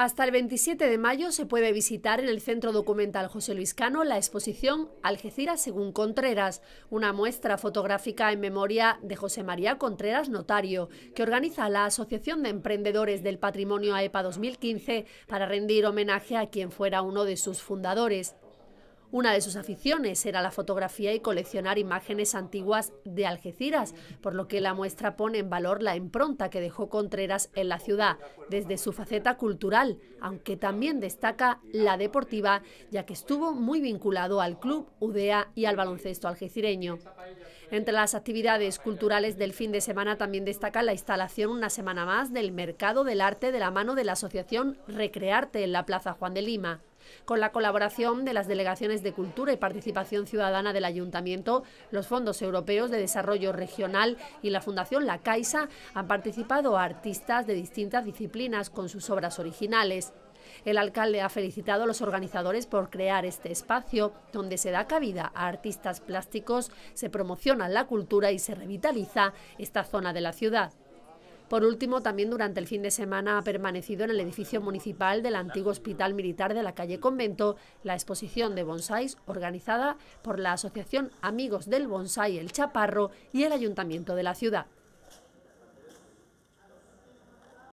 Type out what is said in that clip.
Hasta el 27 de mayo se puede visitar en el Centro Documental José Luis Cano la exposición Algeciras según Contreras, una muestra fotográfica en memoria de José María Contreras Notario, que organiza la Asociación de Emprendedores del Patrimonio AEPA 2015 e para rendir homenaje a quien fuera uno de sus fundadores. Una de sus aficiones era la fotografía y coleccionar imágenes antiguas de Algeciras, por lo que la muestra pone en valor la impronta que dejó Contreras en la ciudad, desde su faceta cultural, aunque también destaca la deportiva, ya que estuvo muy vinculado al club UDEA y al baloncesto algecireño. Entre las actividades culturales del fin de semana también destaca la instalación una semana más del Mercado del Arte de la mano de la asociación Recrearte en la Plaza Juan de Lima. Con la colaboración de las delegaciones de Cultura y Participación Ciudadana del Ayuntamiento, los fondos europeos de desarrollo regional y la Fundación La Caixa han participado artistas de distintas disciplinas con sus obras originales. El alcalde ha felicitado a los organizadores por crear este espacio donde se da cabida a artistas plásticos, se promociona la cultura y se revitaliza esta zona de la ciudad. Por último, también durante el fin de semana ha permanecido en el edificio municipal del antiguo Hospital Militar de la calle Convento la exposición de bonsáis organizada por la Asociación Amigos del Bonsai El Chaparro y el Ayuntamiento de la ciudad.